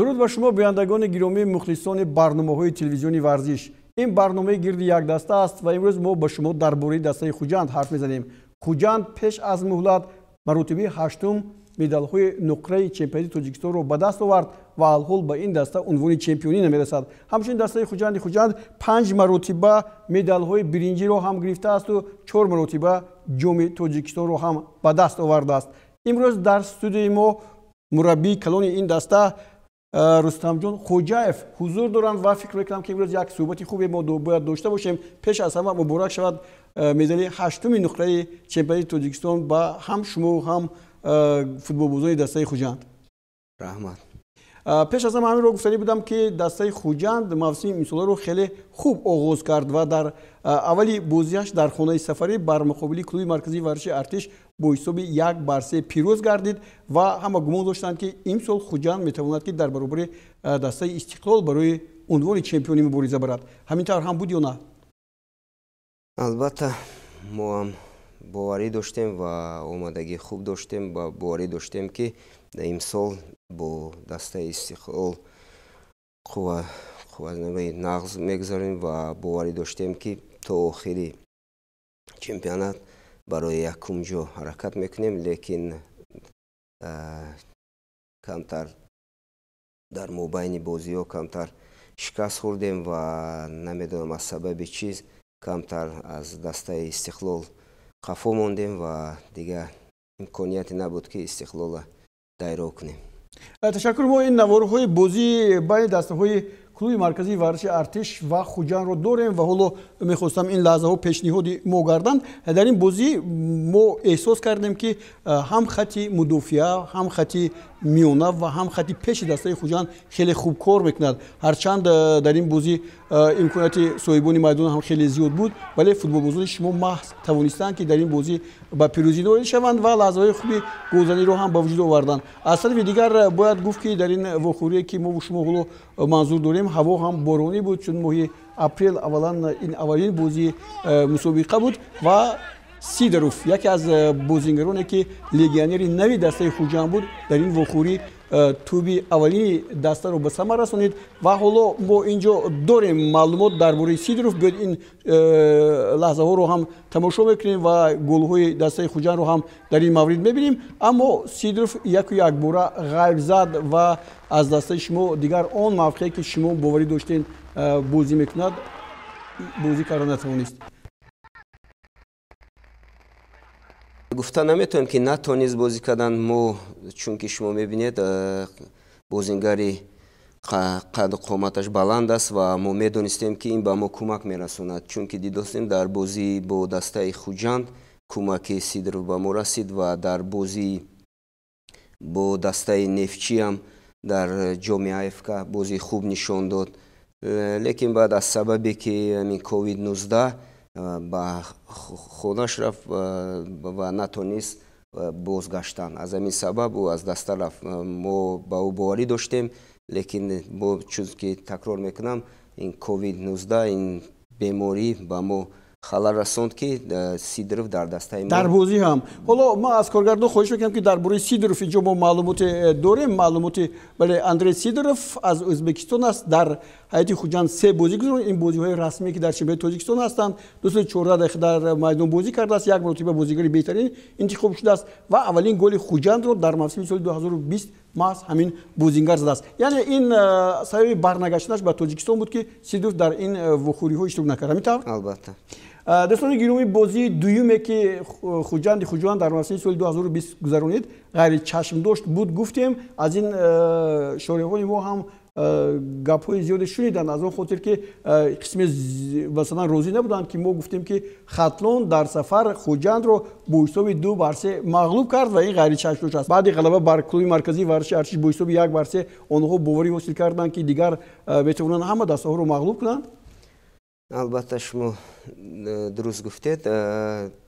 درود با شما بینندگان گرامی مخلصان برنامه های تلویزیونی ورزش این برنامه گرد یک دسته است و امروز ما با شما درباره دسته خوجند حرف میزنیم خوجند پیش از مهلت مرتبه هشتم مدال های نقره چمپیونی تاجیکستان رو به دست آورد و الحال به این دسته عنوان چمپیونی نمیرسد همچنین دسته خوجند خوجند پنج مرتبه مدال های برنجی را هم گرفته است و چهار مرتبه جام تاجیکستان رو هم به دست آورده است امروز در استودیوی ما مربی کلون این دسته رستم جون خوجایف حضور دارن و فکر میکنم که امروز یک صحبتی خوبی ما دو باید داشته باشیم پیش از همه مبارک شود میدانی هشتم نقره چمپیونی تاجیکستان با هم شما و هم فوتبال بزرگ دسته خوجند رحمت پیش از همه رو گفتنی بودم که دسته خوجند موسم این رو خیلی خوب آغاز کرد و در اولی بوزیش در خونه سفری بر مقابلی کلوی مرکزی ورش ارتش با حساب یک بر سه پیروز گردید و همه گمان داشتند که این سال خوجند میتواند که در برابر دسته استقلال برای عنوان چمپیونی مبارزه برد همین طور هم بود یا نه البته ما هم باوری داشتیم و آمادگی خوب داشتیم و باوری داشتیم که در این سال бо дастаи истиқлол қувваи нағз мегузарем ва боварӣ доштем ки то охири чемпионат барои якум ҷо ҳаракат мекунем лекин камтар дар мобайни бозиҳо камтар шикаст хӯрдем ва намедонам аз сабаби чи камтар аз дастаи истиқлол қафо мондем ва дигар имконияте набуд ки истиқлола дайро кунем Э, ташаккур мо ин наворҳои бозии байни дастаҳои клуби марказии варзиши артиш ва хуҷанро дорем ва ҳоло мехостам ин лаҳзаҳо пешниҳоди мо гарданд э, дар ин бозӣ мо эҳсос кардем ки э, ҳам хати мудофиа ҳам хати میونه و هم خطی پیش دسته خوجان خیلی خوب کار میکند هرچند در این بازی امکانات سویبونی میدان هم خیلی زیاد بود ولی فوتبال بزرگ شما محض توانستند که در این بازی با پیروزی نوید شوند و لحظه خوبی گوزنی رو هم به وجود آوردند از دیگر باید گفت که در این واخوری که ما و شما غلو منظور داریم هوا هم بارونی بود چون ماهی اپریل اولا این اولین بازی مسابقه بود و сидоров яке аз бозингароне ки легионери нави дастаи хуҷан буд дар ин вохӯрӣ туби аввалини дастаро ба самар расонид ва ҳоло мо инҷо дорем маълумот дар бораи сидоров биёд ин лаҳзаҳоро ҳам тамошо мекунем ва голҳои дастаи хуҷанро ҳам дар ин маврид мебинем аммо сидоров яку якбора ғайб зад ва аз дастаи шумо дигар он мавқеъе ки шумо боварӣ доштен бозӣ мекунад бозӣ карда натавонист гуфта наметавонем ки натонист бозӣ кардан мо чунки шумо мебинед э, бозингари қаду қоматаш баланд аст ва мо медонистем ки ин ба мо кӯмак мерасонад чунки дидостем дар бозӣ бо дастаи хуҷанд кӯмаки сидров ба мо расид ва дар бозӣ бо дастаи нефчиам дар ҷомеаевка бозӣ хуб нишон дод э, лекин баъд аз сабабе ки амин covid 19 ба хонаш рафт ва натонист бозгаштан аз ҳамин сабаб ӯ аз даста рафт мо ба ӯ боварӣ доштем лекин мо чунки такрор мекунам ин covid-19 ин беморӣ ба мо халал расонд ки сидоров дар дастаи дар бозӣ ҳам ҳоло ман аз коргардон хоҳиш мекунам ки дар бораи сидоров инҷо мо маълумоте э, дорем маълумоте бале андрей сидоров аз ӯзбекистон аст дар ҳаяти хуҷанд се бозӣ гузаронд ин бозиҳои расмӣ ки дар чемпионати тоҷикистон ҳастанд дусои чорда дар майдон бозӣ кардааст як маротиба бозигари беҳтарин интихоб шудааст ва аввалин голи хуҷандро дар мавсими соли 2020 маҳз ҳамин бозингар задааст яъне ин э, сабаби барнагаштанаш ба тоҷикистон буд ки сидов дар ин э, вохӯриҳо иштирок накард ҳамитавр албатта э, дӯстони гиромӣ бозии дуюме ки хуҷанди хуҷоан дар мавсими соли 2020 гузаронид ғайричашмдошт буд гуфтем аз ин шориҳои мо ҳам Э, гапҳои зиёде шуниданд аз он хотир ки э, қисми масалан розӣ набуданд ки мо гуфтем ки хатлон дар сафар хуҷандро бо ҳисоби ду бар се мағлуб кард ва ин ғайри чашош аст баъди ғалаба бар клуби марказии варзиши арчиш бо ҳисоби як бар се онҳо боварӣ ҳосил карданд ки дигар метавонанд э, ҳама дастаҳоро мағлуб кунанд албатта шумо дуруст гуфтед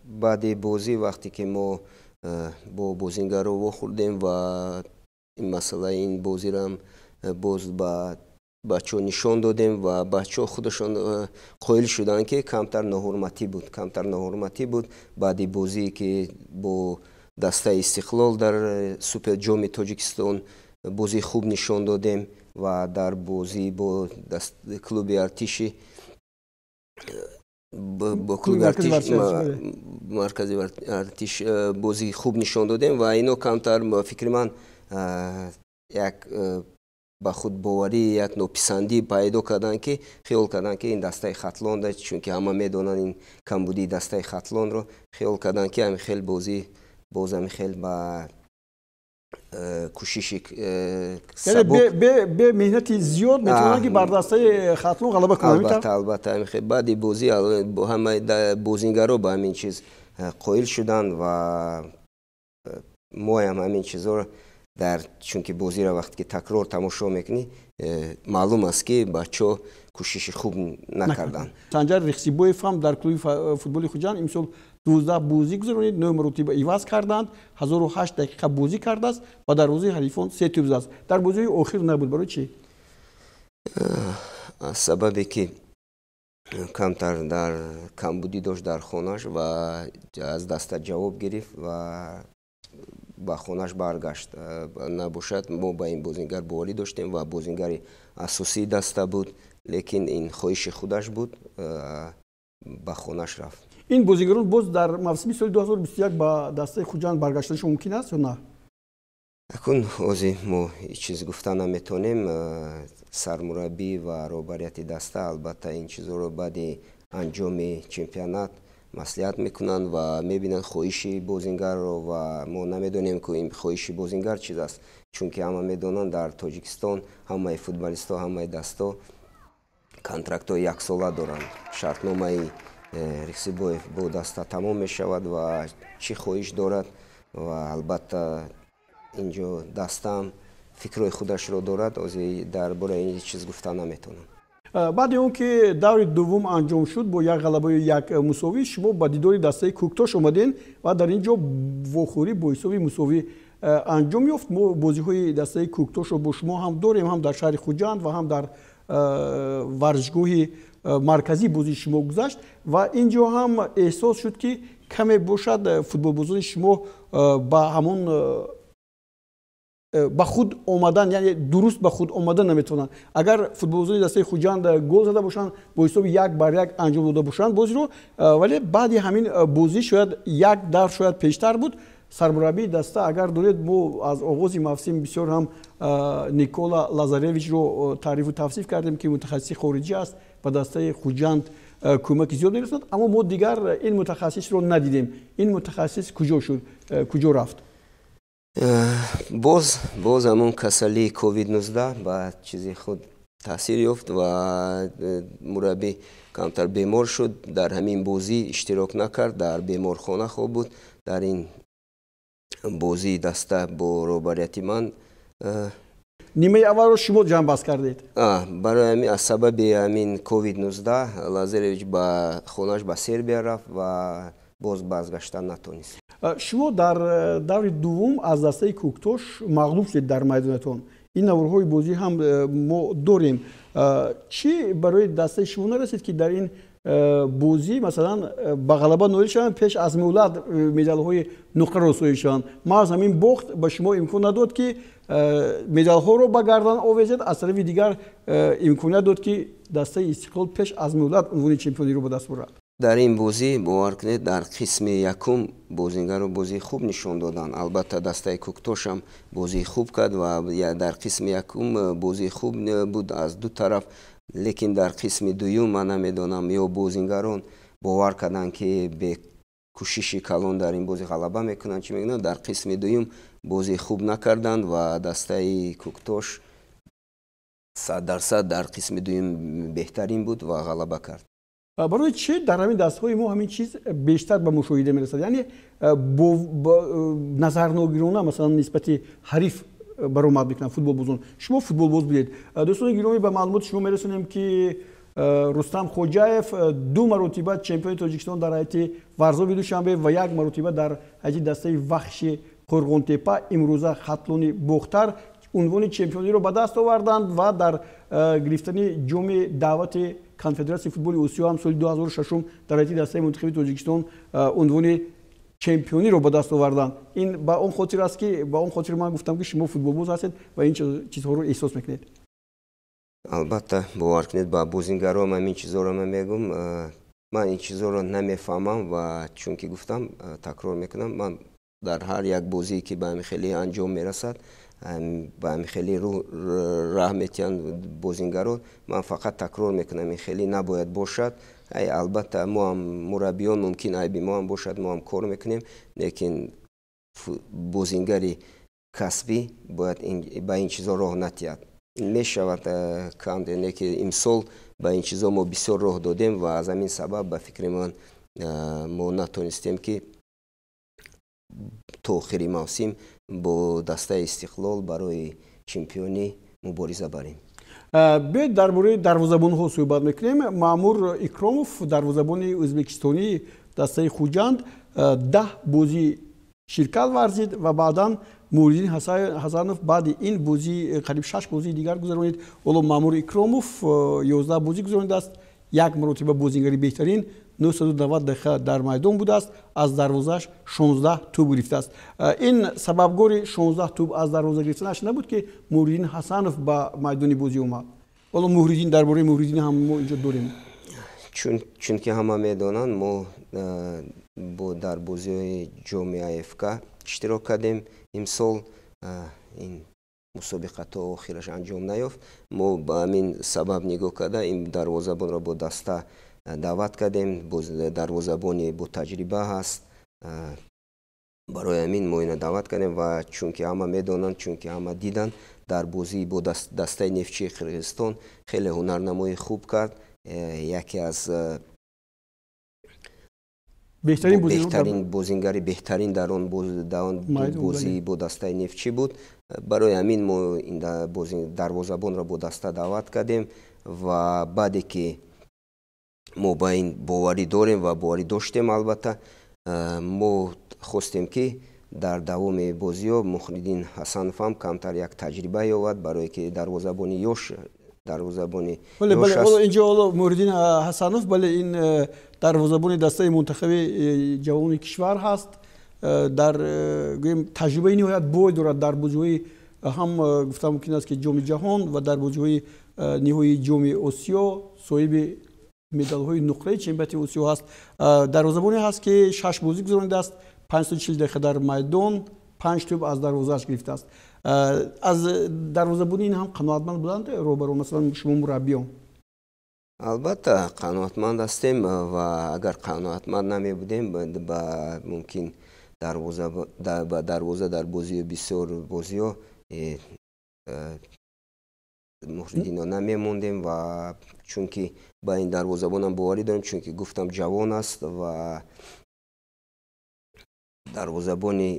баъди бозӣ вақте ки мо бо бозингаро вохӯрдем ва масалаин бозиро боз ба бачо нишон додем ва бачо худашон э, қоил шуданд ки камтар ноҳурматӣ буд камтар ноҳурматӣ буд баъди бозие ки бо дастаи истиқлол дар э, суперҷоми тоҷикистон бози хуб нишон додем ва дар бозӣ бо клуби артиши бо клуби маркази артиш э, бозӣ хуб нишон додем ва ино камтар ба фикри ман як ба худбоварӣ як нописандӣ пайдо карданд ки хиёл карданд ки ин дастаи хатлонда чунки ҳама медонанд ин камбудии дастаи хатлонро хиёл карданд ки ами хел бозӣ боз ами хел ба э, кӯшиши э, сабукбе меҳнати зиёд метавонанд ки бар дастаи хатлон ғалаба кунандалбатта албатта ами хел баъди бозӣ ҳама бозингаро ба ҳамин чиз э, қоил шуданд ва моям ҳамин чизоро дар чунки бозиро вақте ки такрор тамошо мекунӣ э, маълум аст ки бачо кӯшиши хуб накарданд санҷар рехсибоев ҳам дар клуби э, футболи хуҷанд имсол 12 бозӣ гузаронид нӯ маротиба иваз карданд 18 дақиқа бозӣ кардааст ва дар рӯзи ҳарифон се тӯп зааст дар бозиҳои охир набуд барои чӣ э, аз сабабе ки камтар дар камбудӣ дошт дар хонааш ва аз даста ҷавоб гирифт ва ба хонаш баргашт э, набошад мо ба ин бозингар боварӣ доштем ва бозингари асосии даста буд лекин ин хоҳиши худаш буд э, ба хонаш рафт ин бозингарон боз дар мавсими соли 2021 ба дастаи хуҷанд баргаштанашон мумкин аст ё на акун ози мо и чиз гуфта наметонем э, сармураббӣ ва роҳбарияти даста албатта ин чизоро баъди анҷоми чемпионат маслиҳат мекунанд ва мебинанд хоҳиши бозингарро ва мо намедонем ки ин хоҳиши бозингар чиз аст чунки ҳама медонанд дар тоҷикистон ҳамаи футболистҳо ҳамаи дастҳо контрактҳои яксола доранд шартномаи э, риксибоев бо даста тамом мешавад ва чӣ хоҳиш дорад ва албатта инҷо дастам фикрҳои худашро дорад дар бораи чиз гуфта наметонам Э, баъди он ки даври дуввум анҷом шуд бо як ғалабаи як э, мусовӣ шумо ба дидори дастаи кӯктош омадем ва дар ин ҷо вохӯрӣ бо ҳисоби мусовӣ э, анҷом ёфт мо бозиҳои дастаи кӯктошро бо шумо ҳам дорем ҳам дар шаҳри хуҷанд ва ҳам дар варзишгоҳи марказӣ бозии шумо гузашт ва ин ҷо ҳам эҳсос шуд ки каме бошад футболбозони шумо ба ҳамон Э, ба худ омадан яъне дуруст ба худ омадан наметавонанд агар футболбозони дастаи хуҷанд гол зада бошанд бо ҳисоби як бар як анҷом дода бошанд бозиро э, вале баъди ҳамин э, бозӣ шояд як дар шояд пештар буд сармураббии даста агар донед мо аз оғози мавсим бисёр ҳам никола лазаревичро таърифу тавсиф кардем ки мутахассиси хориҷӣ аст ба дастаи хуҷанд кӯмаки зиёд мерасонад аммо мо дигар ин мутахассисро надидем ин мутахассис куҷо шуд куҷо рафт Э, боз боз ҳамон касалии covid-19 ба чизи худ таъсир ёфт ва э, мураббӣ камтар бемор шуд дар ҳамин бозӣ иштирок накард дар беморхона хоб буд дар ин бозии даста бо роҳбарияти ман э, нимаи аввалро шумо ҷамъбаст кардед барои ҳамин аз сабаби ҳамин covid-19 лазаревич ба хонааш ба сербия рафт ва боз базгашта натонист шумо дар э, даври дуввум аз дастаи кӯктош мағлуб шудед дар майдонатон ин наврҳои бозӣ ҳам э, мо дорем чӣ барои дастаи шумо нарасед ки дар ин э, бозӣ масалан ба ғалаба ноил шаванд пеш аз мавлад медалҳои нуқа росоӣ шаванд маҳз ҳамин бохт ба шумо имкон надод ки медалҳоро ба гардан овезед аз тарафи дигар имконият дод ки дастаи истиқлол пеш аз мавлад унвони чемпиониро ба даст бурад дар ин бозӣ бовар кунед дар қисми якум бозингаро бозии хуб нишон доданд албатта дастаи кукташам бозии хуб кард ва дар қисми якум бозии хуб буд аз ду тараф лекин дар қисми дуюм ман намедонам ё бозингарон бовар карданд ки бе кӯшиши калон дар ин бозӣ ғалаба мекунанд чӣ мегӯянд дар қисми дуюм бозӣ хуб накарданд ва дастаи кӯктош сад дарсад дар қисми дуюм беҳтарин буд ва ғалаба кард барои чӣ дар ҳамин дастҳои мо ҳамин чиз бештар ба мушоҳида мерасад яъне бо назарногирона масалан нисбати ҳариф баромад мекунанд футболбозон шумо футболбоз будед дӯстони гиромӣ ба маълумоти шумо мерасонем ки рустам хоҷаев ду маротиба чемпиони тоҷикистон дар ҳайати варзоби душанбе ва як маротиба дар ҳайати дастаи вахши қӯрғонтепа имрӯза хатлони бохтар عنوان چمپیونی رو به دست آوردند و در گرفتن جام دعوت конфедерасияи футболи осиё ҳам соли 2006 дар айти дастаи мунтахиби тоҷикистон унвони э, чемпиониро ба даст оварданд ин ба он хотир аст ки ба он хотир ман гуфтам ки шумо футболбоз ҳастед ва ин чизҳоро эҳсос мекунед албатта бовар кунед ба бозингаро ам ин чизоро ман мегӯм э, ман ин чизоро намефаҳмам ва чунки гуфтам э, такрор мекунам ман дар ҳар як бозие ки ба ами хеле анҷом мерасад ба ҳами хеле роҳ метиҳанд бозингарон ман фақат такрор мекунам ин хеле набояд бошад албатта моам мураббиён мумкин айби моам бошад моам кор мекунем лекин бозингари касбӣ бояд ба ин чизо роҳ натиҳад мешавад э, канде леки имсол ба ин чизо мо бисёр роҳ додем ва аз ҳамин сабаб ба фикри ман э, мо натонистем ки то охири мавсим бо дастаи истиқлол барои чемпионӣ мубориза барем э, биёед дар бораи дарвозабонҳо суҳбат мекунем маъмур икромов дарвозабони ӯзбекистони дастаи хуҷанд э, даҳ бозӣ ширкат варзид ва баъдан муриддин ҳасанов баъди ин бозӣ э, қариб шаш бозии дигар гузаронид ҳоло маъмур икромов ёздаҳ бозӣ гузаронидааст як маротиба бозингари беҳтарин 990 дақиқа дар майдон будааст аз дарвозааш 16 туб гирифтааст э, ин сабабгори 16 туб аз дарвоза гирифтанаш набуд ки муҳриддин ҳасанов ба майдони бозӣ омад ҳоло муҳриддин дар бораи муҳриддин ҳам мо инҷо дорем чунки ҳама медонанд мо э, дар бозиҳои ҷомеа фк иштирок кардем имсол э, мусобиқа то охираш анҷом наёфт мо ба ҳамин сабаб нигоҳ карда ин дарвозабонро бо даста э, даъват кардем э, дарвозабоне бо таҷриба ҳаст э, барои ҳамин мо ина даъват кардем ва чунки ҳама медонанд чунки ҳама диданд дар бозии бо дастаи нефчии қирғизистон хеле ҳунарнамоӣ хуб кард яке аз беҳтарин бозингари беҳтарин дар он бозӣ бо дастаи нефчӣ буд барои ҳамин мо бози дарвозабонро бо даста даъват кардем ва баъде ки мо ба ин боварӣ дорем ва боварӣ доштем албатта мо хостем ки дар давоми бозиҳо мухриддин ҳасанов ҳам камтар як таҷриба ёбад барое ки дарвозабони ёш дарвозабони ёшинҷо ҳоло муҳриддин ҳасанов бале ин э, дарвозабони дастаи мунтахаби э, ҷавони кишвар ҳаст Э, дар э, таҷрибаи ниҳоят бой дорад дар бузрои э, ҳам гуфта мумкин аст ки ҷоми ҷаҳон ва дар бузрои ниҳои ҷоми осиё соҳиби медалҳои нуқраи чемпионати осиё ҳаст дарвозабоне ҳаст ки шаш бозӣ гузаронидааст пчл дақиқа дар майдон панҷ туб аз дарвозааш гирифтааст аз дарвозабони ин ҳам қаноатманд буданд роҳбарон масалан шумо мураббиён албатта қаноатманд ҳастем ва агар қаноатманд намебудем ба мумкин дарвоза дарвоза дар бозиё бисёр бозиё э, э, муҳридинона мемондем ва чунки ба ин дарвозабонам боварӣ дорем чунки гуфтам ҷавон аст ва дарвозабони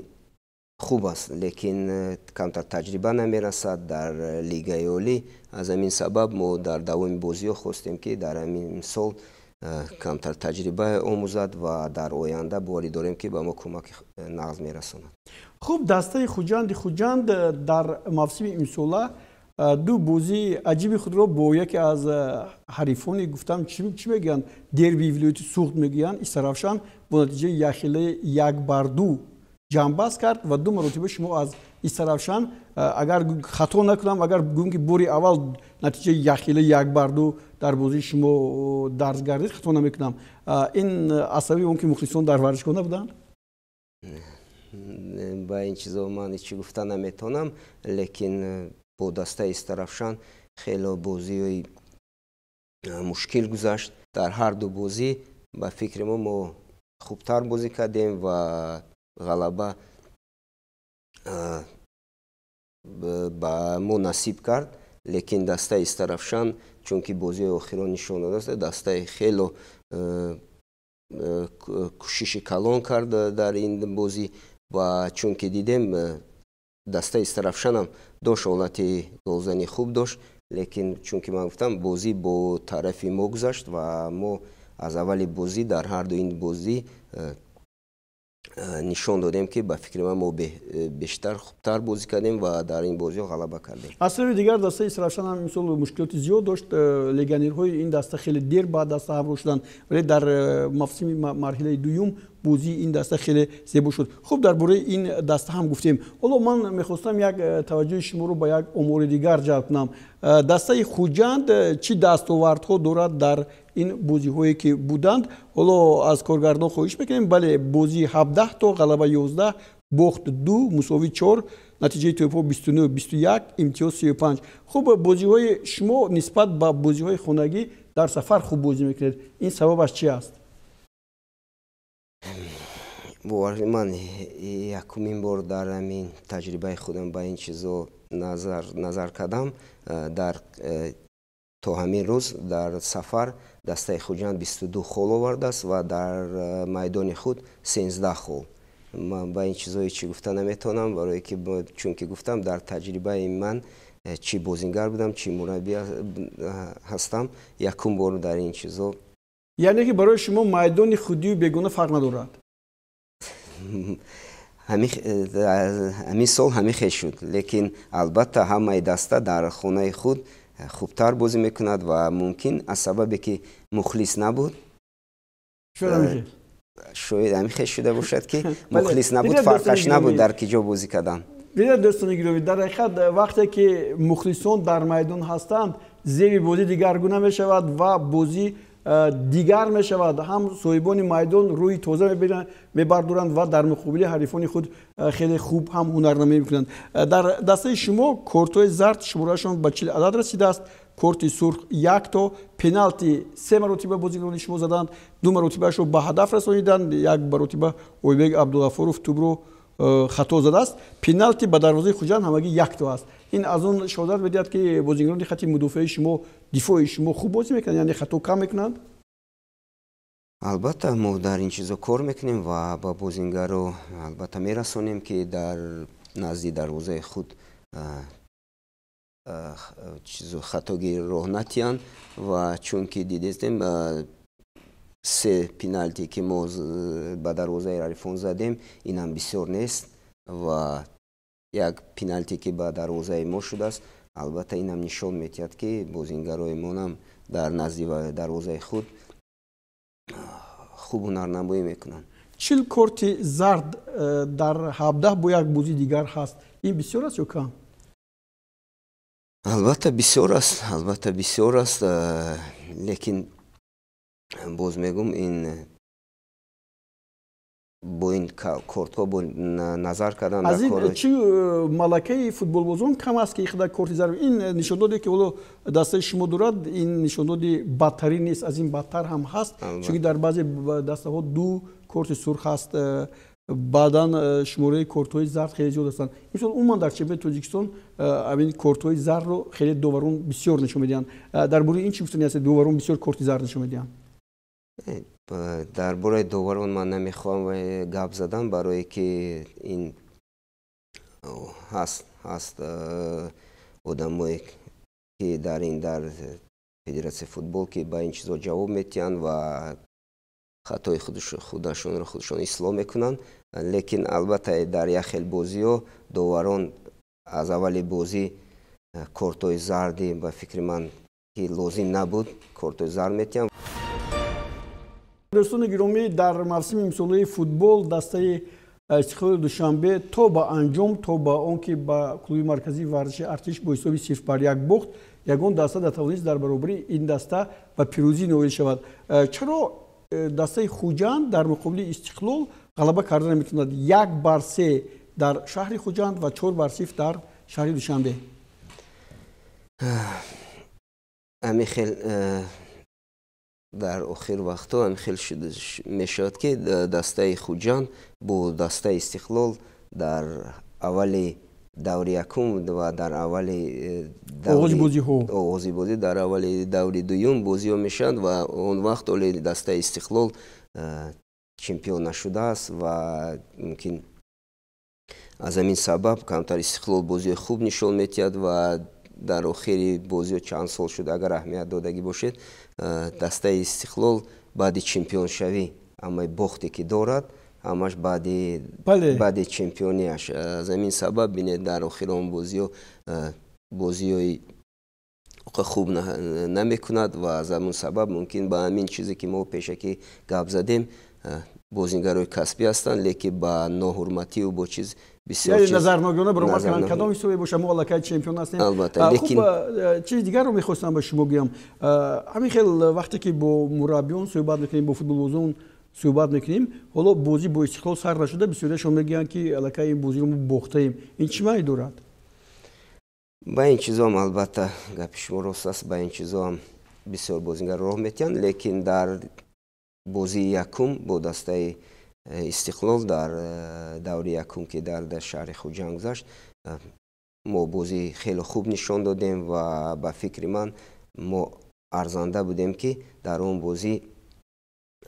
хуб аст лекин э, камтар таҷриба намерасад дар лигаи олӣ аз ҳамин сабаб мо дар давоми бозиё хостем ки дар ҳамин сол Э, камтар таҷриба омӯзад ва дар оянда боварӣ дорем ки ба мо кӯмаки э, нағз мерасонад хуб дастаи хуҷанди хуҷанд э, дар мавсими имсола ду бозии аҷиби худро бо яке аз ҳарифони гуфтам чӣ мегӯянд дерби вилоити суғд мегӯянд исаравшан бо натиҷаи яхилаи якбарду ҷамъбаст кард ва ду маротиба шумо аз исаравшан Э, агар хато накунам агар гӯм ки бори аввал натиҷаи яхила як барду дар бозии шумо дарз гардид хато намекунам э, ин э, аз сабаби он ки мухлисон дар варзишгоҳ набуданд ба ин чизо ман ичи гуфта наметонам лекин бо дастаи истарафшан хело бозиои мушкил гузашт дар ҳарду бозӣ ба фикри мо мо хубтар бозӣ кардем ва ғалаба ба мо насиб кард лекин дастаи истарафшан чунки бозии охиронишон оаста дастаи хело э, э, э, кӯшиши калон кард дар ин бозӣ ва чунки дидем дастаи истарафшанам дошт ҳолати голзани хуб дошт лекин чунки ман гуфтам бозӣ бо тарафи мо гузашт ва мо аз аввали бозӣ дар ҳардуин бозӣ Э, нишон додем ки ба фикри ман мо э, бештар хубтар бозӣ кардем ва дар ин бозиҳо ғалаба кардем аз сӯи дигар дастаи сиравшан ҳам мисол мушкилоти зиёд дошт э, легионерҳои ин даста хеле дер ба даста ҳамроҳ шуданд вале дар мавсими марҳилаи дуюм бозии ин даста хеле зебо шуд хуб дар бораи ин даста ҳам гуфтем ҳоло ман мехостам як таваҷҷӯҳи шуморо ба як омори дигар ҷалб кунам дастаи хуҷанд чӣ дастовардҳо дорад дар ин бозиҳое ки буданд ҳоло аз коргардон хоҳиш мекунем бале бози 17 то ғалаба 11 бохт ду мусови чор натиҷаи тӯфо 29 21 имтиёз 35 хуб бозиҳои шумо нисбат ба бозиҳои хонагӣ дар сафар хуб бозӣ мекунед ин сабабаш чи аст боварӣ ман якумин бор дар ҳамин таҷрибаи худам ба ин чизо назар кардам дар то ҳамин рӯз дар сафар дастаи хуҷанд бисту ду хол овардааст ва дар э, майдони худ сенздаҳ хол ман ба ин чизо ҳечи гуфта наметавонам барое ки чунки гуфтам дар таҷрибаи ман э, чӣ бозингар будам чӣ мураббӣ э, ҳастам якум бор дар ин чизо яъне ки барои шумо майдони худию бегуна фарқ надорад ҳамин сол ҳамин хел шуд лекин албатта ҳамаи даста дар хонаи худ хубтар бозӣ мекунад ва мумкин аз сабабе ки мухлис набуд э, шояд ҳамин хеш шуда бошад ки мухлис набуд фарқаш набуд дар киҷо бозӣ кардан бинад дӯстони гирови дар ҳақиқат э, вақте ки мухлисон дар майдон ҳастанд зеви бозӣ дигаргуна мешавад ва бозӣ Э, дигар мешавад ҳам соҳибони майдон рӯи тоза мебардоранд ва дар муқобили ҳарифони худ э, хеле хуб ҳам ҳунарнамоӣ мекунанд э, дар дастаи шумо кортҳои зард шумораашон ба чил адад расидааст корти сурх як то пеналти се маротиба бозигарони шумо заданд ду маротибаашро ба ҳадаф расониданд як маротиба ойбек абдуғафоров тубро Э, хато зада аст пеналти ба дарвозаи хуҷан ҳамагӣ як то аст ин аз он шаҳодат медиҳад ки бозингарони хати мудофиаи шумо дифои шумо хуб бозӣ мекунанд яъне хато кам мекунанд албатта мо дар ин чизо кор мекунем ва ба бозингаро албатта мерасонем ки дар назди дарвозаи худ э, э, чизо хатогӣ роҳ натиҳанд ва чунки дидестем се пеналти ки мо ба дарвозаи арифон задем инам бисёр нест ва як пеналти ки ба дарвозаи мо шудааст албатта инам нишон медиҳад ки бозингарои монам дар назди дарвозаи худ хуб ҳунарнамоӣ мекунанд чил корти зард э, дар ҳабдаҳ бо як бозӣ дигар ҳаст ин бисёр аст ё кам албатта бисёр аст албатта бисёр аст э, лекин боз мегӯм ин бо ин кортҳо бо назар кардан аз ин чӣ э, малакаи футболбозон кам аст ки ихда корти зарб ин нишондоде ки ҳоло дастаи шумо дорад ин нишондоди бадтарин нест аз ин бадтар ҳам ҳаст чунки дар баъзе дастаҳо ду корти сурх ҳаст э, баъдан э, шумораи кортҳои зард хеле зиёд ҳастанд имсол умуман дар чемпионати тоҷикистон амин кортҳои зардро хеле доварон бисёр нишон медиҳанд дар бораи ин чӣ гуфтани ҳастед доварон бисёр корти зард нишон медиҳанд Э, дар бораи доварон ман намехоҳам э, гап задан барое ки ин ҳаст ҳаст э, одамое ки дар ин дар федератсияи футбол ки ба ин чизҳо ҷавоб метиҳанд ва хатои худашонро худашон ислоҳ мекунанд лекин албатта дар яхел бозиҳо доварон аз аввали бозӣ кортои зарди ба фикри ман ки лозим набуд кортои зард метиҳанд дӯстони гиромӣ дар мавсими мисолии футбол дастаи э, истиқлоли душанбе то ба анҷом то ба он ки ба клуби марказии варзиши артиш бо ҳисоби сиф бар як бохт ягон даста натавонист дар баробари ин даста ба пирӯзӣ ноил шавад э, чаро э, дастаи хуҷанд дар муқобили истиқлол ғалаба карда наметавонад як бар се дар шаҳри хуҷанд ва чор бар сиф дар шаҳри душанбе амихел дар охир вақто ҳам хел мешавад ки дастаи хуҷанд бо дастаи истиқлол дар аввали даври якум ва дар аввали э, оғози бозӣ дар аввали даври дуюм бозиҳо мешаванд ва он вақт оле дастаи истиқлол э, чемпион нашудааст ва мумкин аз ҳамин сабаб камтар истиқлол бозиҳои хуб нишон метиҳад ва дар охири бозио чанд сол шуд агар аҳамият додагӣ бошед э, дастаи истиқлол баъди чемпионшавӣ ҳамаи бохте ки дорад ҳамаш баъди чемпиониаш э, аз ҳамин сабаб бинед дар охирон бозиё э, бозиои хуб намекунад ва аз ҳамин сабаб мумкин ба ҳамин чизе ки мо пешакӣ гап задем бозингарои касбӣ ҳастанд леки ба ноҳурматию бо чиз бисёр назарногиёна баромадкунан кадом ҳисобе боша мо аллакай чемпион ҳастем албатта лекин чизи дигарро мехостам ба шумо гӯям ҳамин хел вақте ки бо мураббиён суҳбат мекунем бо футболбозон суҳбат мекунем ҳоло бозӣ бо истиқлол сар нашуда бисёришон мегӯянд ки аллакай ин бозиро мо бохтаем ин чӣ маъни дорад ба ин чизоам албатта гапи шумо рост аст ба ин чизоам бисёр бозингар роҳ метиҳанд лекин дар бозии якум бо дастаи Э, истиқлол дар э, даври якум ки дар шаҳри хуҷан гузашт э, мо бозӣ хело хуб нишон додем ва ба фикри ман мо арзанда будем ки дар он бозӣ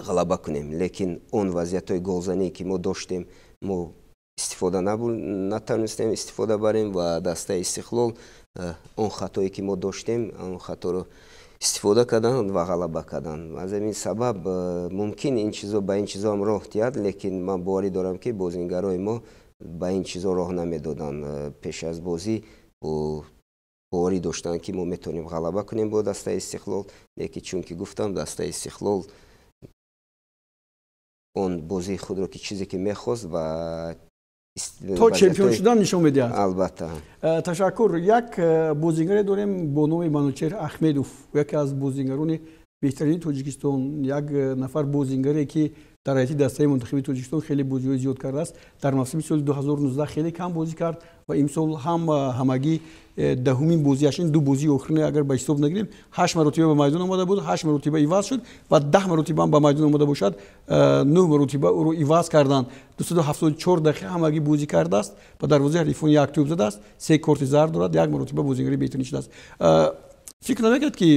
ғалаба кунем лекин он вазъиятҳои голзанӣ ки мо доштем мо истифода натавонистем истифода барем ва дастаи истиқлол он хатое ки мо доштем он хаторо истифода кардан ва ғалаба кардан аз ҳамин сабаб э, мумкин ин чизо ба ин чизоам роҳ диҳад лекин ман боварӣ дорам ки бозингарои мо ба ин чизо роҳ намедоданд э, пеш аз бозӣ боварӣ доштанд ки мо метавонем ғалаба кунем бо дастаи истиқлол лекин чунки гуфтам дастаи истиқлол он бозии худро ки чизе ки мехост ва то чемпион шудан нишон медиҳад албатта э, ташаккур як э, бозингаре дорем бо номи манучер ахмедов яке аз бозингарони беҳтарини тоҷикистон як э, нафар бозингаре ки дар ҳайати дастаи мунтахиби тоҷикистон хеле бозиҳои зиёд кардааст дар мавсими соли 2019 хеле кам бозӣ кард ва имсол ҳам ҳамагӣ э, даҳумин бозиаш ин ду бозии охирин агар ба ҳисоб нагирем ҳашт маротиба ба майдон омада буд ҳашт маротиба иваз шуд ва даҳ маротиба ҳам ба майдон омада бошад э, нӯҳ маротиба ӯро иваз карданд 274 дақиқа ҳамагӣ бозӣ кардааст ба дарвозаи ҳарифон як тӯб задааст се корти зард дорад як маротиба бозигари беҳтарин шудааст э, фикр намекард ки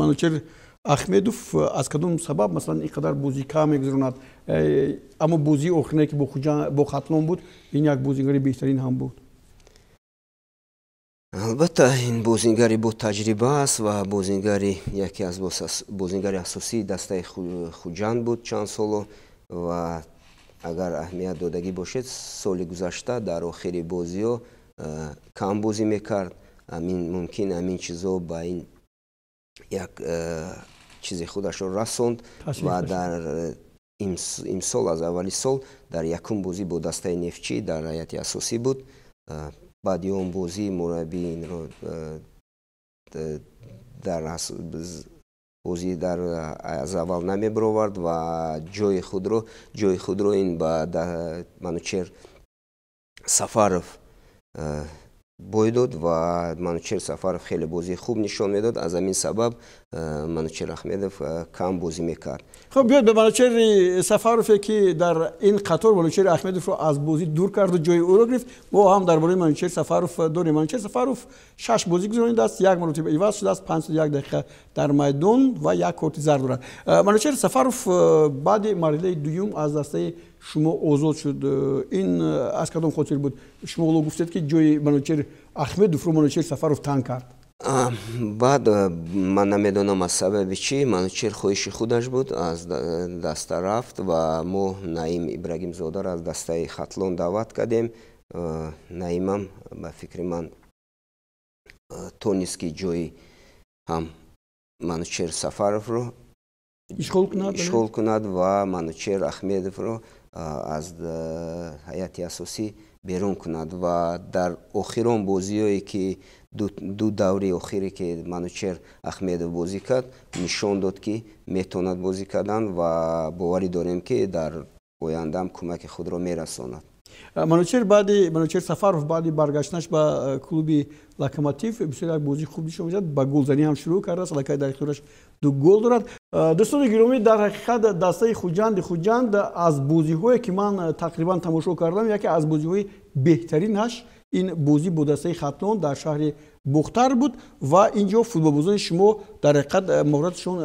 маночер ахмедов э, аз кадом сабаб масалан ин қадар бозӣ кам мегузаронад э, аммо бозии охирине ки бо хатлон буд ин як бозингари беҳтарин ҳам буд албатта ин бозингари бо таҷриба аст ва бозингари яке аз бозингари асосии дастаи хуҷанд буд чанд соло ва агар аҳамият додагӣ бошед соли гузашта дар охири бозиҳо э, кам бозӣ мекард амин мумкин амин чизо ба ин як чизи худашро расонд ва дар э, имсол аз аввали сол дар якум бозӣ бо дастаи нефчӣ дар ҳайати асосӣ буд э, баъди он бозӣ мураббӣ инро э, бозӣ дар аз аввал намебаровард ва ҷои худро ҷои худро ин ба манучер сафаров بایدود و منوچهر سفارف خیلی بازی خوب نشون میداد از این سبب منوچهر احمدف کم بازی میکرد خب بیاد به منوچهر سفاروفی که در این قطار منوچهر احمدف رو از بازی دور کرد و جای او رو گرفت ما هم در برای منوچهر سفاروف داریم منوچهر سفاروف شش بازی گذارنده است یک مرتبه ایواز شده است یک دقیقه در میدون و یک کورتی زرد دارد منوچهر سفاروف بعد مرحله دویوم از دسته шумо озод шуд э, ин э, аз кадом хотир буд шумо оло гуфтед ки ҷои маночер ахмедовро маночер сафаров танг кард баъд э, ман намедонам аз сабаби чӣ маночер хоҳиши худаш буд аз даста рафт ва мо наим ибрагимзодаро аз дастаи хатлон даъват кардем наимам ба фикри ман тонист ки ҷои ҳам маночер сафаровро ишғол кунад ва маночер ахмедовро аз э, ҳайати асосӣ берун кунад ва дар охирон бозиое ки ду даври охире ки манучер ахмедов бозӣ кард нишон дод ки метавонад бозӣ кардан ва боварӣ дорем ки дар ояндаам кӯмаки худро мерасонад манучер баъди манучер сафаров баъди баргаштанаш ба э, клуби локомотив бисёр як бозӣ хуб нишон медиҳад ба голзаниам шурӯъ кардааст алакай дар ихтиёраш ду гол дорад дӯстони гиромӣ дар ҳақиқат дастаи хуҷанди хуҷанд аз бозиҳое ки ман тақрибан тамошо кардам яке аз бозиҳои беҳтаринаш ин бозӣ бо дастаи хатлон дар шаҳри бухтар буд ва ин ҷо футболбозони шумо дар ҳақиқат маҳоратшон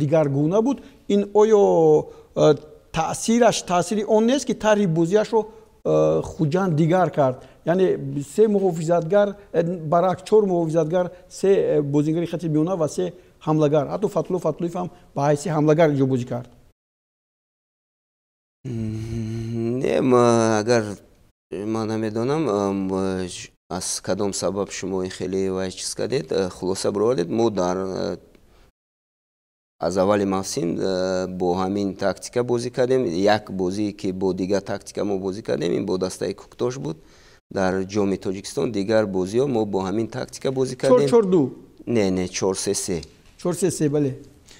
дигаргуна буд ин оё таъсираш таъсири он нест ки тарҳи бозиашро хуҷанд дигар кард яъне се муҳофизатгар баръакс чор муҳофизатгар се бозингари хати миёна ва се ҳамлагар ҳатто фатулло фатулиев ҳам ба ҳайси ҳамлагар иҷо бозӣ кард не агар ман намедонам аз кадом сабаб шумо ин хеле вай чиз кардед хулоса биравардед мо дар аз аввали мавсим бо ҳамин тактика бозӣ кардем як бозӣ ки бо дигар тактика мо бозӣ кардем ин бо дастаи кукташ буд дар ҷоми тоҷикистон дигар бозиҳо мо бо ҳамин тактика бозӣ кардем чор ду не не чор се се 43 бале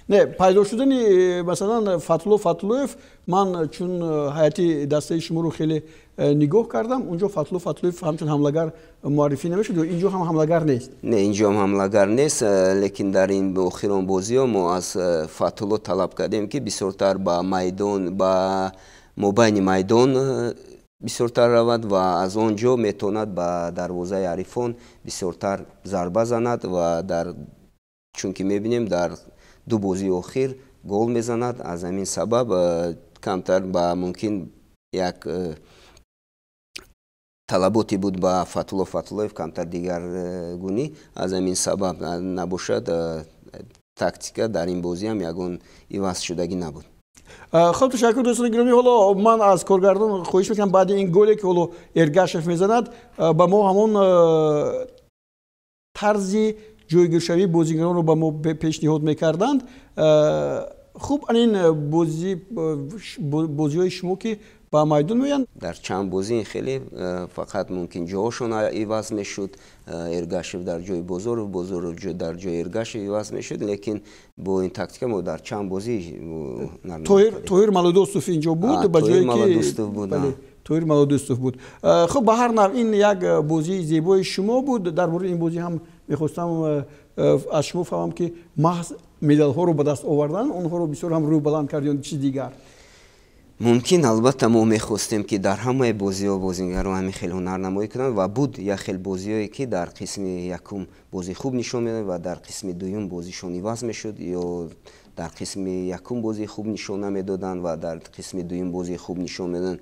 не пайдо шудани э, масалан фатулло фатуллоев ман э, чун э, ҳаяти дастаи шуморо хеле нигоҳ кардам унҷо фатулло фатуллоев ҳамчун ҳамлагар муаррифӣ намешуд ё инҷо ҳам ҳамлагар нест не инҷо ҳам ҳамлагар нест лекин дар ин охирон бозиҳо мо аз фатулло талаб кардем ки бисёртар ба майдон ба мобайни майдон бисёртар равад ва аз он ҷо метавонад ба дарвозаи арифон бисёртар зарба занад ва дар чунки мебинем дар ду бозии охир гол мезанад аз ҳамин сабаб э, камтар ба мумкин як э, талаботе буд ба фатулов фатулоев камтар дигаргунӣ э, аз ҳамин сабаб набошад тактика дар ин бозиам ягон ивазшудагӣ набуд хуб ташаккур дӯстони гиромӣ ҳоло ман аз коргардон хоҳиш мекунам баъди ин голе ки ҳоло эргашев мезанад ба мо ҳамон тарзи ҷойгиршави бозигаронро ба мо пешниҳод мекарданд э, хуб анин э, бозиҳои шумо ки ба майдон меянд дар чанд бозӣ ин хеле э, фақат мумкин ҷоҳошон иваз мешуд эргашев дар ҷои бозору бозору дар ҷои эргашев иваз мешуд лекин бо ин тактика мо дар чанд бозӣ тоир малодустов инҷо буд ба ҷои малодустов буд тоир малодустов буд хуб ба ҳар нав ин як бозии зебои шумо буд дар бораи ин бозӣ ҳам میخواستم از شما که محض میدل ها رو به دست آوردن اونها رو بسیار هم رو بلند کردیان چی دیگر؟ ممکن البته ما میخواستیم که در همه بازی و بازیگر هم همین خیلی هنر نمایی کنند و بود یا خیلی بازی هایی که در قسم یکم بازی خوب نشون میدن و در قسم دویم بازی ایواز میشد یا дар қисми якум бози хуб нишона медоданд ва дар қисми дуюм бози хуб нишон медоданд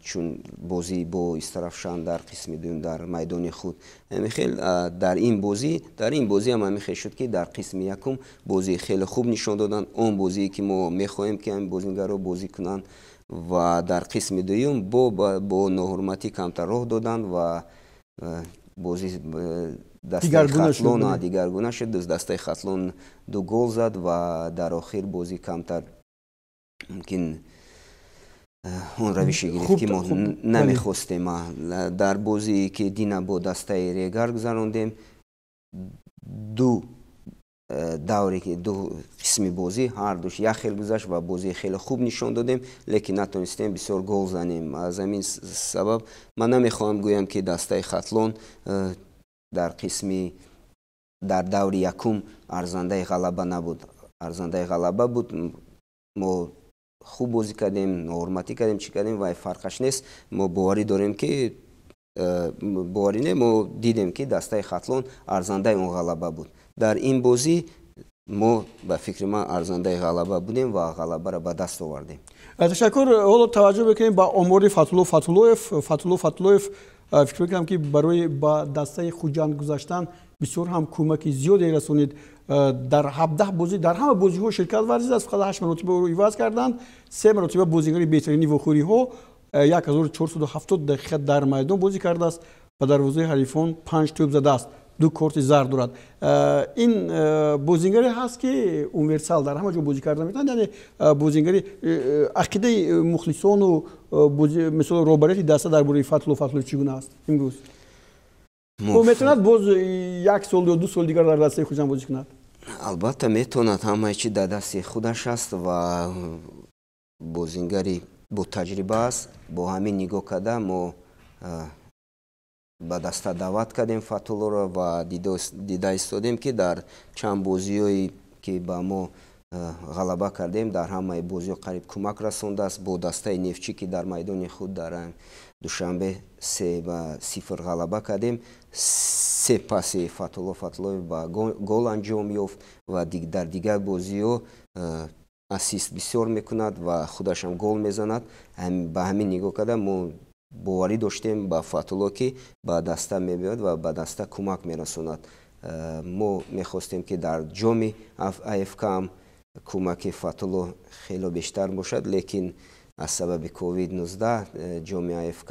чун бози бо истарафшан дар қисми дуюм дар майдони худ э, михел дар ин бози дар ин бози ам амихел шуд ки дар қисми якум бози хеле хуб нишон доданд он бозие ки мо мехоҳем ки ҳамин бозингаро бозӣ кунанд ва дар қисми дуюм бо бо ноҳурматӣ камтар роҳ доданд ва э, бози э, дастаихатлона дигаргуна шуд дастаи хатлон ду гол зад ва дар охир бози камтар мумкин э, он равише гирифт ки мо намехостем дар бозие ки дина бо дастаи регар гузарондем ду даври ду қисми бозӣ ҳар душ як хел гузашт ва бозии хеле хуб нишон додем лекин натонистем бисёр гол занем аз ҳамин сабаб ман намехоҳам гӯям ки дастаи хатлон э, дар қисми дар даври якум арзандаи ғалаба набуд арзандаи ғалаба буд мо хуб бозӣ кардем ноҳурматӣ кардем чӣ кардем вай фарқаш нест мо боварӣ дорем ки Э, боварине мо дидем ки дастаи хатлон арзандаи он ғалаба буд дар ин бозӣ мо ба фикри ман арзандаи ғалаба будем ва ғалабаро ба даст овардем ташаккур э, ҳоло таваҷҷӯҳ мекунем ба омори фатулло фатуллоев э, фатулло фатуллоев фикр мекунам ки барои ба дастаи хуҷанд гузаштан бисёр ҳам кӯмаки зиёде расонид дар ҳабдаҳ бозӣ дар ҳама бозиҳо ширкат варзид аст фақат ҳашт маротибаро иваз карданд се маротиба бозигари беҳтарини вохӯриҳо 1470 дақиқа дар майдон бозӣ кардааст ба дарвозаи ҳарифон панҷ тӯб задааст ду корти зард дорад э, ин э, бозингаре ҳаст ки универсал дар ҳама ҷо бозӣ карда метавонад яъне э, бозингари ақидаи мухлисону мисол робарияти даста дар бораи фатлу фатлу чӣ гуна аст имрӯз ӯ метавонад боз як сол ё ду сол дигар дар дастаи худашам бозӣ кунад албатта метавонад ҳамаи чӣ дар дасти худаш аст ва бозингари бо таҷриба аст бо ҳамин нигоҳ карда мо ба даста даъват кардем фатулоро ва дида истодем ки дар чанд бозиҳое ки ба мо ғалаба кардем дар ҳамаи бозиҳо қариб кӯмак расондааст бо дастаи нефчӣ ки дар майдони худ дар душанбе се ва сифр ғалаба кардем се паси фатулло фатулоев ба гол анҷом ёфт ва дар дигар бозиҳо асист бисёр мекунад ва худашам гол мезанад ба ҳамин нигоҳ карда мо боварӣ доштем ба фатулло ки ба даста мебиёяд ва ба даста кӯмак мерасонад э, мо мехостем ки дар ҷоми афкам кӯмаки фатулло хело бештар бошад лекин аз сабаби covid-19 э, ҷоми афк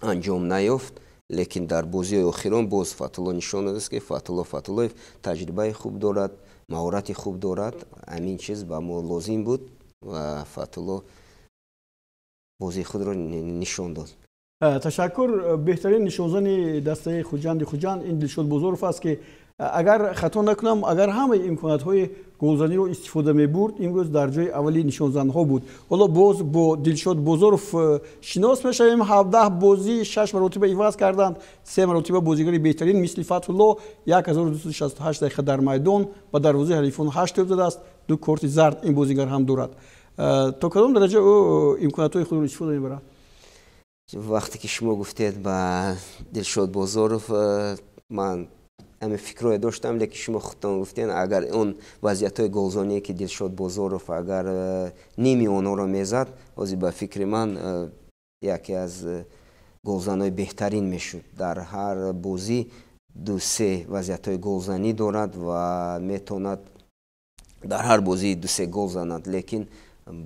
анҷом наёфт лекин дар бозиҳои охирон боз фатулло нишон додааст ки фатулло фатуллоев таҷрибаи хуб дорад маҳорати хуб дорад ҳамин чиз ба мо лозим буд ва фатулло бозии худро нишон дод э, ташаккур э, беҳтарин нишонзани дастаи хуҷанди хуҷанд ин дилшод бузуров аст ки агар хато накунам агар ҳама имконатҳои голзаниро истифода мебурд имрӯз дар ҷои аввали нишонзанҳо буд ҳоло боз бо дилшод бозоров э, шинос мешавем ҳабдаҳ бозӣ шаш маротиба иваз карданд се маротиба бозигари беҳтарин мисли фатҳулло 1268 дақиқа дар майдон ба дарвозаи ҳарифон ҳашт тӯб задааст ду корти зард ин бозигар ҳам дорад э, то кадом дараҷа ӯ имконатҳои худро истифода мебарад вақте ки шумо гуфтед ба дилшод бозоров э, ман ҳаме фикрое доштам лекин шумо худтон гуфтен агар он вазъиятҳои голзоние ки дилшод бозоров агар э, ними онҳоро мезад ҳозир ба фикри ман э, яке аз э, голзанҳои беҳтарин мешуд дар ҳар бозӣ дусе вазъиятҳои голзанӣ дорад ва метавонад дар ҳар бозӣ дусе гол занад лекин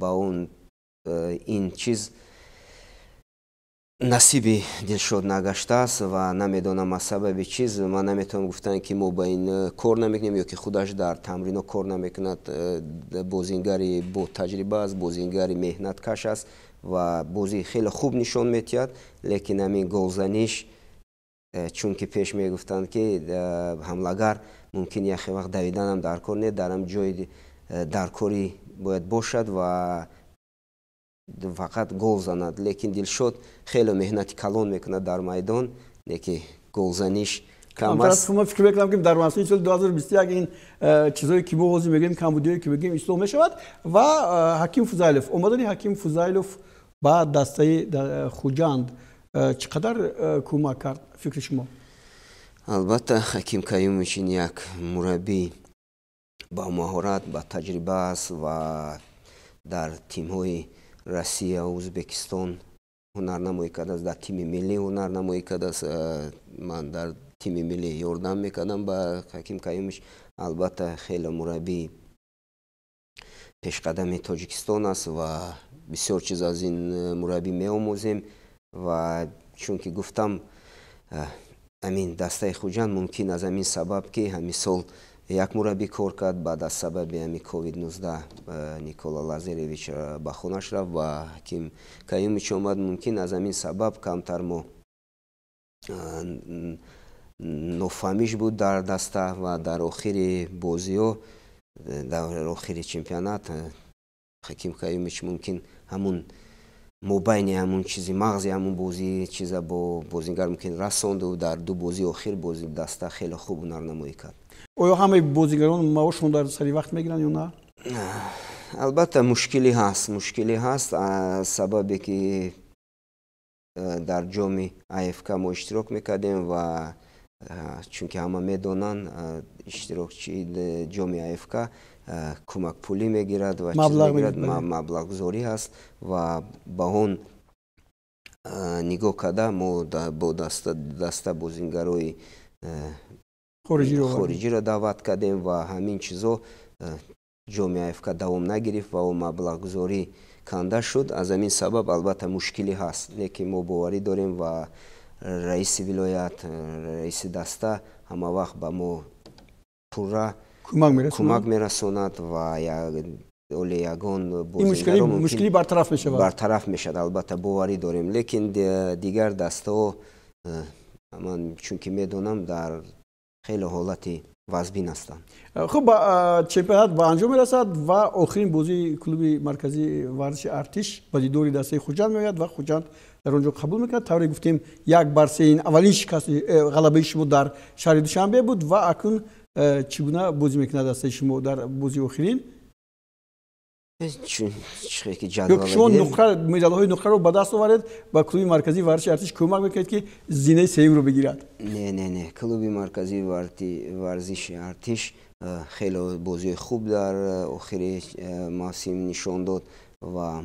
ба он ин чиз насиби дилшод нагаштааст ва намедонам аз сабаби чиз ман наметавонам гуфтан ки мо ба ин э, кор намекунем ё ки худаш дар тамрино кор намекунад э, бозингари ботаҷриба аст бозингари меҳнаткаш аст ва бозӣ хеле хуб нишон метиҳад лекин ҳамин голзаниш э, чунки пеш мегуфтанд ки ҳамлагар мумкин яхе вақт давиданам даркор не дарам ҷои даркорӣ бояд бошад ва фақат гол занад лекин дилшод хело меҳнати калон мекунад дар майдон неки голзаниш камасшумо фикр мекунам ки дар мавсуми соли 2021 ин э, чизое ки мо ҳозир мегӯем камбудиое ки мегӯем ислоҳ мешавад ва э, ҳаким фузайлов омадани ҳаким фузайлов ба дастаи э, хуҷанд чӣ қадар кӯмак кард фикри шумо албатта ҳаким каюмович ин як мураббӣ бамаҳорат ба таҷриба аст ва дар тимҳои россия узбекистон ҳунарнамоӣ кардааст дар тими миллӣ ҳунар намоӣ кардааст ман дар тими миллӣ ёрдам мекардам ба ҳаким каюмиш албатта хеле мурабби пешқадами тоҷикистон аст ва бисёр чиз аз ин мурабби меомӯзем ва чунки гуфтам амин дастаи хуҷанд мумкин аз амин сабаб ки ҳамисол як мураббӣ кор кард баъд аз сабаби ҳами covid-19 никола лазаревич э, ба хонаш рафт ва ҳаким каюмич омад мумкин аз ҳамин сабаб камтар мо э, нофаҳмиш буд дар даста ва дар охири бозиҳо дар охири чемпионат э, ҳаким каюмич мумкин ҳамун мобайни ҳамун чизи мағзи ҳамун бозӣ чиза бо бозингар мумкин расонду дар ду бозии охир бози даста хеле хуб ҳунарнамоӣ кард оё ҳамаи бозигарон маошро дар сари вақт мегиранд ё на албатта мушкилӣ ҳаст мушкилӣ ҳаст сабабе ки э, дар ҷоми афк мо иштирок мекардем ва э, чунки ҳама медонанд иштирокчи ҷоми афк э, кӯмакпулӣ мегирад вамаблағгузорӣ ҳаст ва ба он нигоҳ карда мо бо даста бозингарои хориҷиро даъват кардем ва ҳамин чизо э, ҷомеа фк давом нагирифт ва о маблағгузорӣ канда шуд аз ҳамин сабаб албатта мушкилӣ ҳаст леки мо боварӣ дорем ва раиси вилоят э, раиси даста ҳамавақт ба мо пурра кӯмак мерасонад ва оле ягон бобартараф мешавад албатта боварӣ дорем лекин дигар дастаҳо э, ман чунки медонам дар хеле ҳолати вазбин ҳастанд э, хуб чемпионат ба анҷом мерасад ва охирин бозии клуби маркази варзиши артиш ба дидори дастаи хуҷанд меояд ва хуҷанд дар он ҷо қабул мекард тавре гуфтем як бар сеин аввалин шикасти э, ғалабаи шумо дар шаҳри душанбе буд ва акнун э, чӣ гуна бозӣ мекунад дастаи шумо дар бозии охирин Э, шумо медалҳои нуқтаро ба даст оваред ба клуби марказии варзиши артиш кӯмак мекунед ки зинаи сеюмро бигирад ненене клуби марказии варзиши артиш э, хеле бозиои хуб дар э, охири мавсим нишон дод ва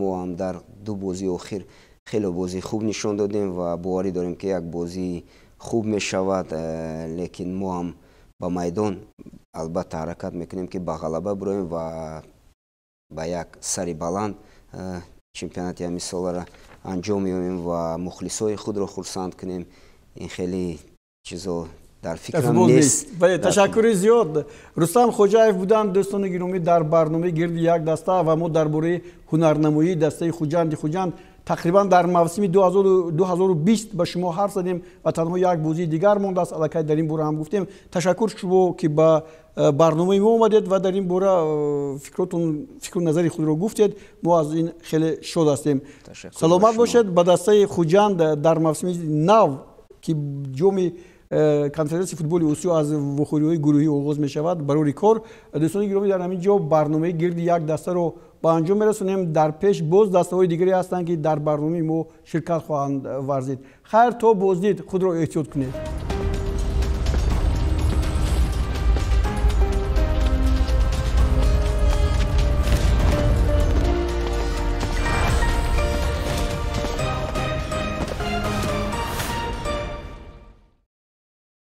моам дар ду бозии охир хеле бозии хуб нишон додем ва боварӣ дорем ки як бозӣ хуб мешавад лекин моам ба майдон албатта ҳаракат мекунем ки ба ғалаба бироем ва ба як сари баланд э, чемпионати ҳамин соларо анҷом меёмем ва мухлисои худро хурсанд кунем ин хеле чизо дар фикрам нестбале ташаккури зиёд рустам хоҷаев буданд дӯстони гиромӣ дар барномаи гирди як даста ва мо дар бораи ҳунарнамоии дастаи хуҷанди хуҷанд тақрибан дар мавсими 2020 ба шумо ҳарф задем ва танҳо як бозии дигар мондааст аллакай дар ин бора ҳам гуфтем ташаккур шумо ки ба э, барномаи мо омадед ва дар ин бора э, фикротон фикру назари худро гуфтед мо аз ин хеле шод ҳастем саломат бошед ба дастаи хуҷанд э, дар мавсими нав ки ҷоми Э, конференция футболи осиё аз вухӯриҳои гурӯҳӣ оғоз мешавад барори кор дӯстони гиромӣ дар ҳамин ҷо барномаи гирди як дастаро ба анҷом мерасонем дар пеш боз дастаҳои дигаре ҳастанд ки дар барномаи мо ширкат хоҳанд варзид хайр то боздид худро эҳтиёт кунед